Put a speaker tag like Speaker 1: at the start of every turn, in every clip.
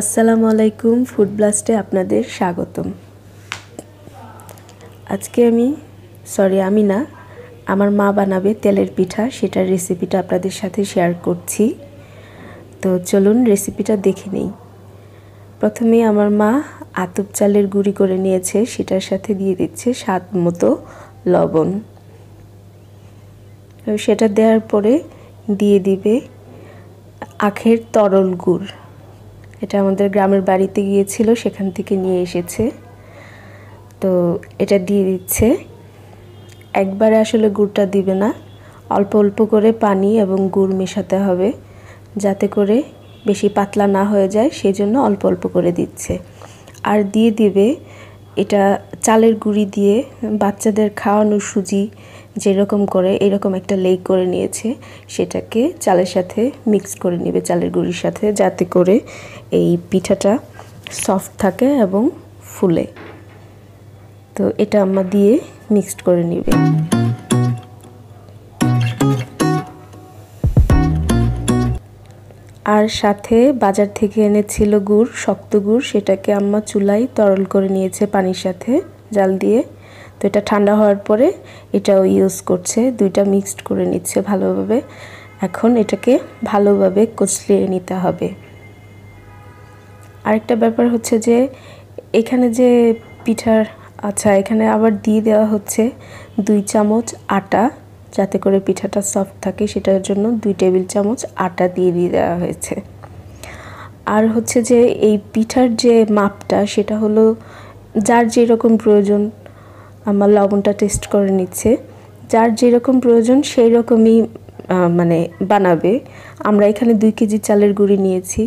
Speaker 1: আসসালামু আলাইকুম ফুড ব্লাস্টে আপনাদের স্বাগতম আজকে আমি সরি আমি না আমার মা বানাবে তেলের পিঠা সেটার রেসিপিটা আপনাদের সাথে শেয়ার করছি তো চলুন রেসিপিটা দেখে নেই প্রথমে আমার মা আতপ চালের গুঁড়ি করে নিয়েছে সেটার সাথে দিয়ে দিচ্ছে স্বাদ মতো লবণ সেটা দেওয়ার পরে দিয়ে দিবে আখের তরল গুড় এটা আমাদের গ্রামের বাড়িতে গিয়েছিল সেখান থেকে নিয়ে এসেছে তো এটা দিয়ে দিচ্ছে একবারে আসলে গুড়টা দিবে না অল্প অল্প করে পানি এবং গুড় মেশাতে হবে যাতে করে বেশি পাতলা না হয়ে যায় সেই জন্য অল্প অল্প করে দিচ্ছে আর দিয়ে দিবে এটা চালের গুঁড়ি দিয়ে বাচ্চাদের খাওয়ানো সুজি যেরকম করে এরকম একটা লেক করে নিয়েছে সেটাকে চালের সাথে মিক্স করে নেবে চালের গুঁড়ির সাথে যাতে করে এই পিঠাটা সফট থাকে এবং ফুলে তো এটা আমরা দিয়ে মিক্সড করে নেবে আর সাথে বাজার থেকে এনেছিল গুড় শক্ত গুড় সেটাকে আমরা চুলায় তরল করে নিয়েছে পানির সাথে জাল দিয়ে তো এটা ঠান্ডা হওয়ার পরে এটাও ইউজ করছে দুইটা মিক্সড করে নিচ্ছে ভালোভাবে এখন এটাকে ভালোভাবে কচলিয়ে নিতে হবে আরেকটা ব্যাপার হচ্ছে যে এখানে যে পিঠার আচ্ছা এখানে আবার দিয়ে দেওয়া হচ্ছে দুই চামচ আটা যাতে করে পিঠাটা সফট থাকে সেটার জন্য দুই টেবিল চামচ আটা দিয়ে দিয়ে দেওয়া হয়েছে আর হচ্ছে যে এই পিঠার যে মাপটা সেটা হলো যার যেরকম প্রয়োজন আমার লবণটা টেস্ট করে নিচ্ছে যার যেরকম প্রয়োজন সেই রকমই মানে বানাবে আমরা এখানে দুই কেজি চালের গুঁড়ি নিয়েছি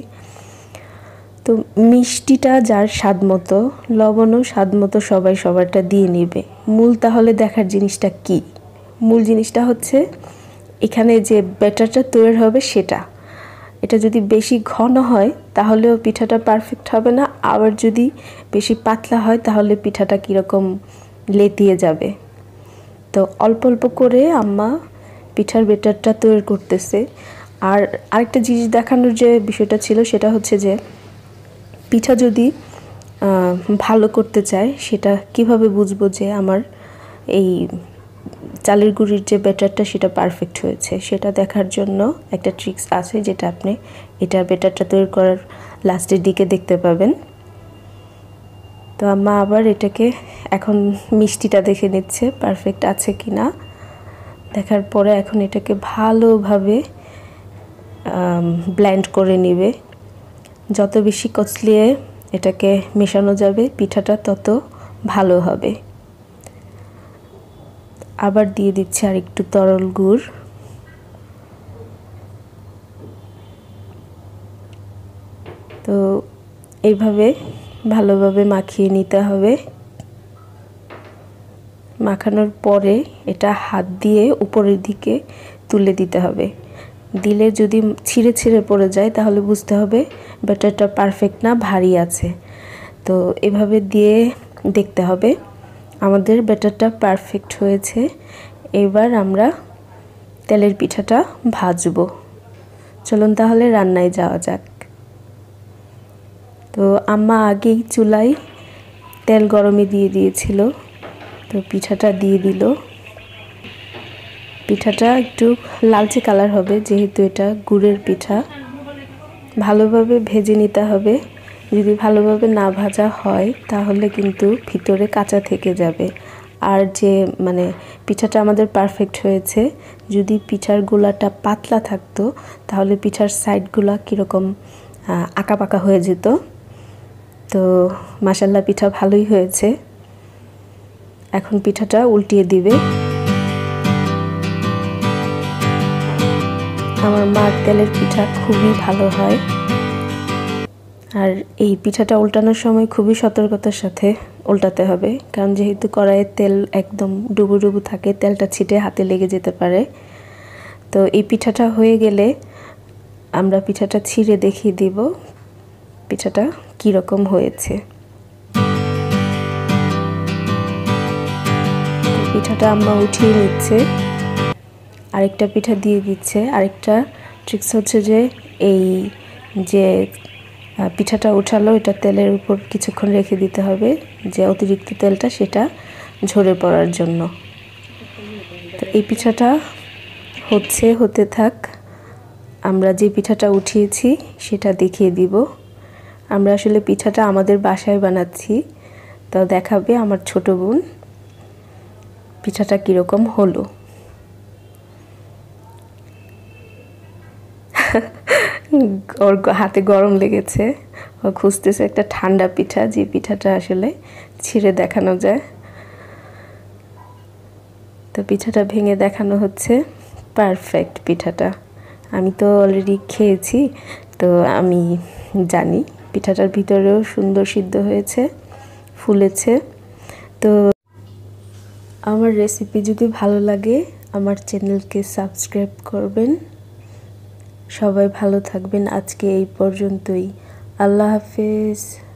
Speaker 1: তো মিষ্টিটা যার স্বাদ মতো লবণও স্বাদ মতো সবাই সবারটা দিয়ে নেবে মূল তাহলে দেখার জিনিসটা কি মূল জিনিসটা হচ্ছে এখানে যে ব্যাটারটা তৈরি হবে সেটা এটা যদি বেশি ঘন হয় তাহলেও পিঠাটা পারফেক্ট হবে না আবার যদি বেশি পাতলা হয় তাহলে পিঠাটা কীরকম লেতিয়ে যাবে তো অল্প অল্প করে আম্মা পিঠার বেটারটা তৈরি করতেছে আর আরেকটা জিনিস দেখানোর যে বিষয়টা ছিল সেটা হচ্ছে যে পিঠা যদি ভালো করতে চায় সেটা কিভাবে বুঝবো যে আমার এই চালের গুঁড়ির যে ব্যাটারটা সেটা পারফেক্ট হয়েছে সেটা দেখার জন্য একটা ট্রিক্স আছে যেটা আপনি এটা বেটারটা তৈরি করার লাস্টের দিকে দেখতে পাবেন তো মা আবার এটাকে এখন মিষ্টিটা দেখে নিচ্ছে পারফেক্ট আছে কি না দেখার পরে এখন এটাকে ভালোভাবে ব্ল্যান্ড করে নিবে যত বেশি কচলিয়ে এটাকে মেশানো যাবে পিঠাটা তত ভালো হবে আবার দিয়ে দিচ্ছে আর একটু তরল গুড় তো এইভাবে ভালোভাবে মাখিয়ে নিতে হবে মাখানোর পরে এটা হাত দিয়ে উপরের দিকে তুলে দিতে হবে দিলে যদি ছিঁড়ে ছিঁড়ে পড়ে যায় তাহলে বুঝতে হবে ব্যাটারটা পারফেক্ট না ভারী আছে তো এভাবে দিয়ে দেখতে হবে আমাদের ব্যাটারটা পারফেক্ট হয়েছে এবার আমরা তেলের পিঠাটা ভাজবো চলুন তাহলে রান্নায় যাওয়া যাক তো আম্মা আগেই চুলায় তেল গরমে দিয়ে দিয়েছিল তো পিঠাটা দিয়ে দিল পিঠাটা একটু লালচে কালার হবে যেহেতু এটা গুড়ের পিঠা ভালোভাবে ভেজে নিতে হবে যদি ভালোভাবে না ভাজা হয় তাহলে কিন্তু ভিতরে কাঁচা থেকে যাবে আর যে মানে পিঠাটা আমাদের পারফেক্ট হয়েছে যদি পিঠার গোলাটা পাতলা থাকতো তাহলে পিঠার সাইডগুলা কীরকম আঁকা পাকা হয়ে যেত তো মাসাল্লা পিঠা ভালোই হয়েছে এখন পিঠাটা উল্টিয়ে দিবে আমার মার তেলের পিঠা খুবই ভালো হয় আর এই পিঠাটা উল্টানোর সময় খুবই সতর্কতার সাথে উল্টাতে হবে কারণ যেহেতু কড়াইয়ের তেল একদম ডুবু ডুবু থাকে তেলটা ছিটে হাতে লেগে যেতে পারে তো এই পিঠাটা হয়ে গেলে আমরা পিঠাটা ছিঁড়ে দেখিয়ে দিব পিঠাটা কীরকম হয়েছে পিঠাটা আম্মা উঠিয়ে নিচ্ছে আরেকটা পিঠা দিয়ে দিচ্ছে আরেকটা ট্রিক্স হচ্ছে যে এই যে পিঠাটা উঠালো এটা তেলের উপর কিছুক্ষণ রেখে দিতে হবে যে অতিরিক্ত তেলটা সেটা ঝরে পড়ার জন্য তো এই পিঠাটা হচ্ছে হতে থাক আমরা যে পিঠাটা উঠিয়েছি সেটা দেখিয়ে দিব আমরা আসলে পিঠাটা আমাদের বাসায় বানাচ্ছি তো দেখাবে আমার ছোট বোন পিঠাটা কীরকম হলো ওর হাতে গরম লেগেছে ও খুঁজতেছে একটা ঠান্ডা পিঠা যে পিঠাটা আসলে ছিঁড়ে দেখানো যায় তো পিঠাটা ভেঙে দেখানো হচ্ছে পারফেক্ট পিঠাটা আমি তো অলরেডি খেয়েছি তো আমি জানি পিঠাটার ভিতরেও সুন্দর সিদ্ধ হয়েছে ফুলেছে তো আমার রেসিপি যদি ভালো লাগে আমার চ্যানেলকে সাবস্ক্রাইব করবেন সবাই ভালো থাকবেন আজকে এই পর্যন্তই আল্লাহ হাফেজ